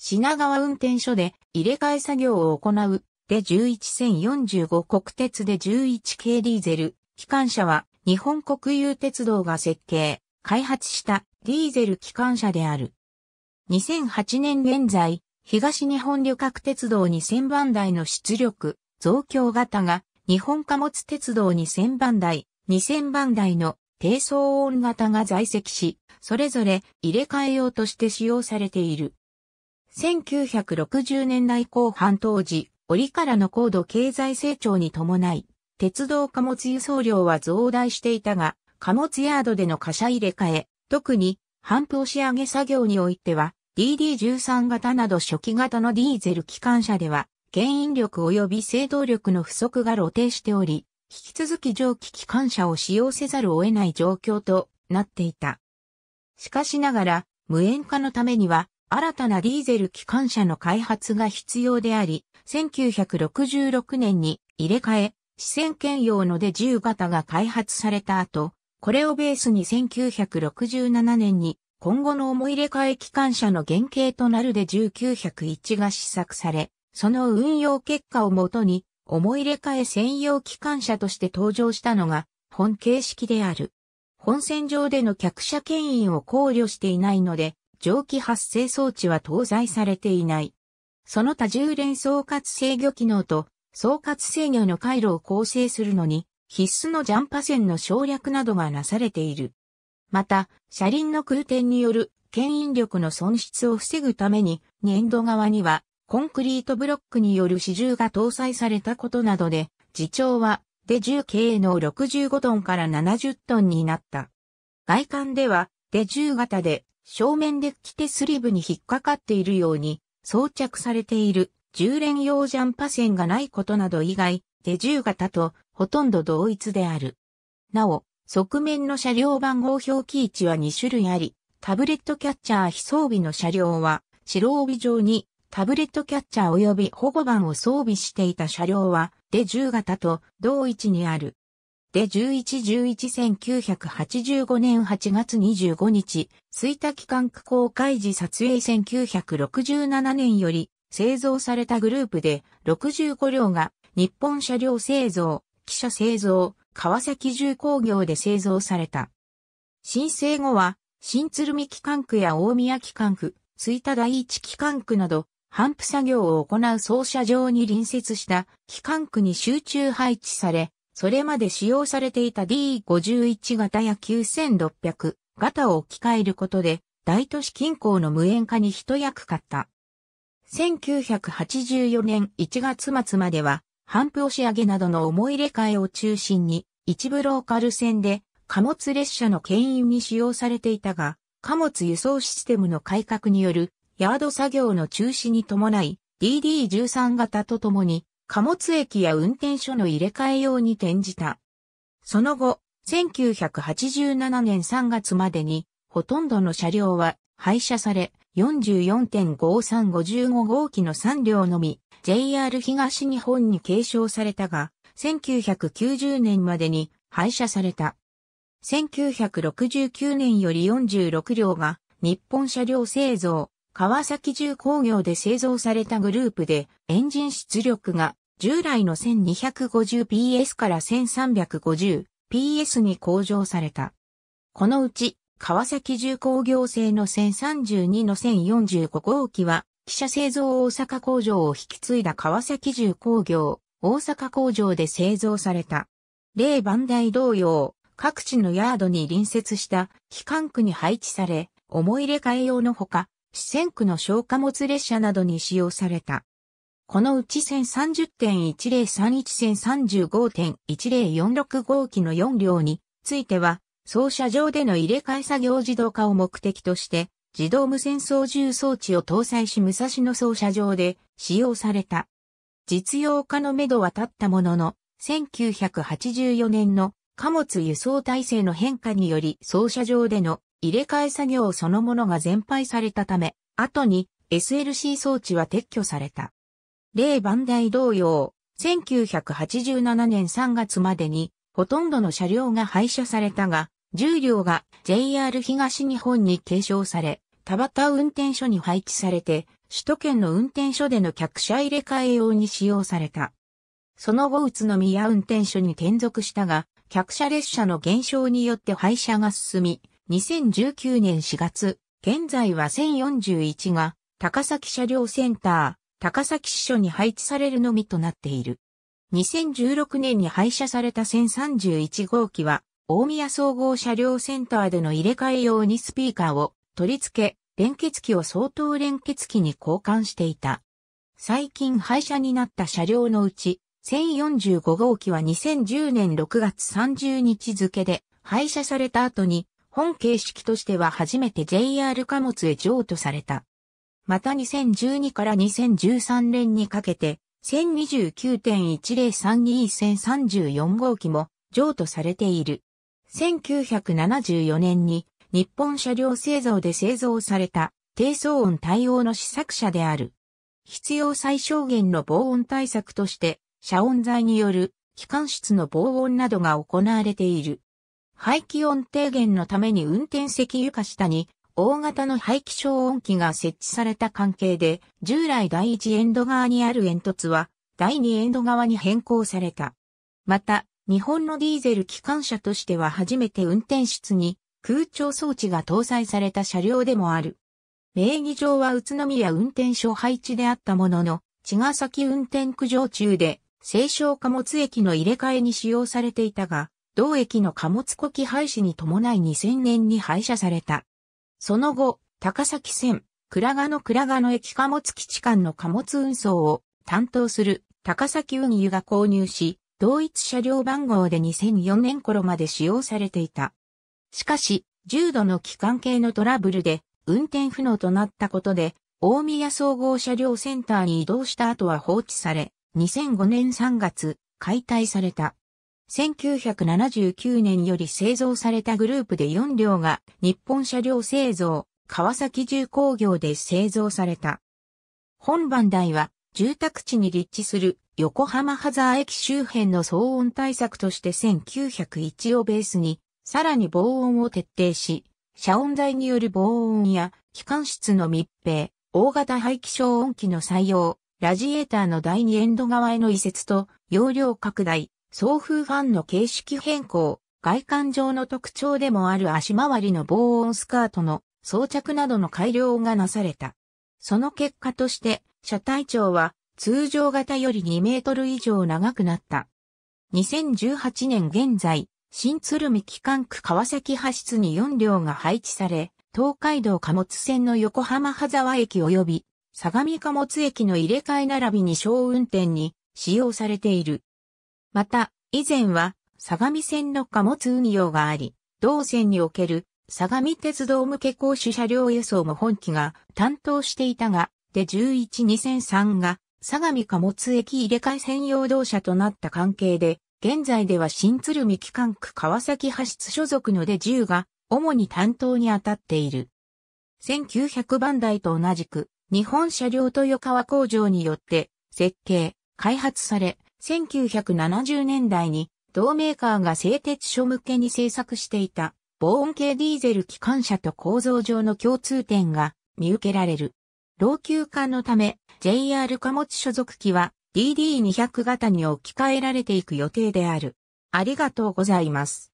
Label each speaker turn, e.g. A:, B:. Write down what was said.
A: 品川運転所で入れ替え作業を行う、で11045国鉄で11系ディーゼル、機関車は日本国有鉄道が設計、開発したディーゼル機関車である。2008年現在、東日本旅客鉄道2000番台の出力、増強型が日本貨物鉄道2000番台、2000番台の低騒音型が在籍し、それぞれ入れ替え用として使用されている。1960年代後半当時、折からの高度経済成長に伴い、鉄道貨物輸送量は増大していたが、貨物ヤードでの貨車入れ替え、特に、半押し上げ作業においては、DD13 型など初期型のディーゼル機関車では、牽引力及び制動力の不足が露呈しており、引き続き蒸気機関車を使用せざるを得ない状況となっていた。しかしながら、無縁化のためには、新たなディーゼル機関車の開発が必要であり、1966年に入れ替え、視線兼用ので10型が開発された後、これをベースに1967年に今後の思い入れ替え機関車の原型となるで1901が試作され、その運用結果をもとに、思い入れ替え専用機関車として登場したのが、本形式である。本線上での客車牽引を考慮していないので、蒸気発生装置は搭載されていない。その他重連総括制御機能と総括制御の回路を構成するのに必須のジャンパ線の省略などがなされている。また、車輪の空転による牽引力の損失を防ぐために、粘土側にはコンクリートブロックによる支柱が搭載されたことなどで、自重はで重軽の65トンから70トンになった。外観では、でュー型で正面デッキ手スリブに引っかかっているように、装着されている1連用ジャンパ線がないことなど以外、手1型とほとんど同一である。なお、側面の車両番号表記位置は2種類あり、タブレットキャッチャー非装備の車両は、白帯上にタブレットキャッチャー及び保護板を装備していた車両は、手1型と同一にある。で11-11-1985年8月25日、吹田機関区公開時撮影1967年より製造されたグループで65両が日本車両製造、汽車製造、川崎重工業で製造された。申請後は、新鶴見機関区や大宮機関区、吹田第一機関区など、反復作業を行う操車場に隣接した機関区に集中配置され、それまで使用されていた D51 型や9600型を置き換えることで、大都市近郊の無縁化に一役買った。1984年1月末までは、半布押上げなどの思い入れ替えを中心に、一部ローカル線で貨物列車の牽引に使用されていたが、貨物輸送システムの改革によるヤード作業の中止に伴い、DD13 型とともに貨物駅や運転所の入れ替え用に転じた。その後、1987年3月までに、ほとんどの車両は廃車され、44.5355号機の3両のみ、JR 東日本に継承されたが、1990年までに廃車された。1969年より46両が日本車両製造、川崎重工業で製造されたグループで、エンジン出力が従来の 1250PS から 1350PS に向上された。このうち、川崎重工業製の1032の1045号機は、汽車製造大阪工場を引き継いだ川崎重工業、大阪工場で製造された。例番台同様、各地のヤードに隣接した機関区に配置され、思い入れ替え用のほか、四川区の小貨物列車などに使用された。このうち線30.1031線3 5 1 0 4 6号機の4両については、操車場での入れ替え作業自動化を目的として、自動無線操縦装置を搭載し武蔵野操車場で使用された。実用化のめどは立ったものの、1984年の貨物輸送体制の変化により操車場での入れ替え作業そのものが全廃されたため、後に SLC 装置は撤去された。例番台同様、1987年3月までにほとんどの車両が廃車されたが、重量が JR 東日本に継承され、田端運転所に配置されて、首都圏の運転所での客車入れ替え用に使用された。その後宇都宮運転所に転属したが、客車列車の減少によって廃車が進み、2019年4月、現在は1041が高崎車両センター、高崎支所に配置されるのみとなっている。2016年に廃車された1031号機は、大宮総合車両センターでの入れ替え用にスピーカーを取り付け、連結機を相当連結機に交換していた。最近廃車になった車両のうち、1045号機は2010年6月30日付で廃車された後に本形式としては初めて JR 貨物へ譲渡された。また2012から2013年にかけて、1029.10321034号機も譲渡されている。1974年に日本車両製造で製造された低騒音対応の試作車である。必要最小限の防音対策として、遮音材による機関室の防音などが行われている。排気音低減のために運転席床下に大型の排気消音機が設置された関係で、従来第1エンド側にある煙突は、第2エンド側に変更された。また、日本のディーゼル機関車としては初めて運転室に空調装置が搭載された車両でもある。名義上は宇都宮運転所配置であったものの、茅ヶ崎運転区上中で、清少貨物駅の入れ替えに使用されていたが、同駅の貨物呼気廃止に伴い2000年に廃車された。その後、高崎線、倉賀の倉賀の駅貨物基地間の貨物運送を担当する高崎運輸が購入し、同一車両番号で2004年頃まで使用されていた。しかし、重度の機関系のトラブルで運転不能となったことで、大宮総合車両センターに移動した後は放置され、2005年3月、解体された。1979年より製造されたグループで4両が日本車両製造、川崎重工業で製造された。本番台は住宅地に立地する横浜ハザー駅周辺の騒音対策として1901をベースに、さらに防音を徹底し、遮音材による防音や機関室の密閉、大型排気消音機の採用、ラジエーターの第2エンド側への移設と容量拡大、送風ファンの形式変更、外観上の特徴でもある足回りの防音スカートの装着などの改良がなされた。その結果として、車体長は通常型より2メートル以上長くなった。2018年現在、新鶴見機関区川崎派出に4両が配置され、東海道貨物線の横浜羽沢駅及び、相模貨物駅の入れ替え並びに小運転に使用されている。また、以前は、相模線の貨物運用があり、同線における相模鉄道向け公主車両輸送も本機が担当していたが、で11-2003が相模貨物駅入れ替え専用同社となった関係で、現在では新鶴見機関区川崎派出所属ので10が主に担当に当たっている。1900番台と同じく日本車両豊川工場によって設計、開発され、1970年代に同メーカーが製鉄所向けに製作していた防音系ディーゼル機関車と構造上の共通点が見受けられる。老朽化のため JR 貨物所属機は DD200 型に置き換えられていく予定である。ありがとうございます。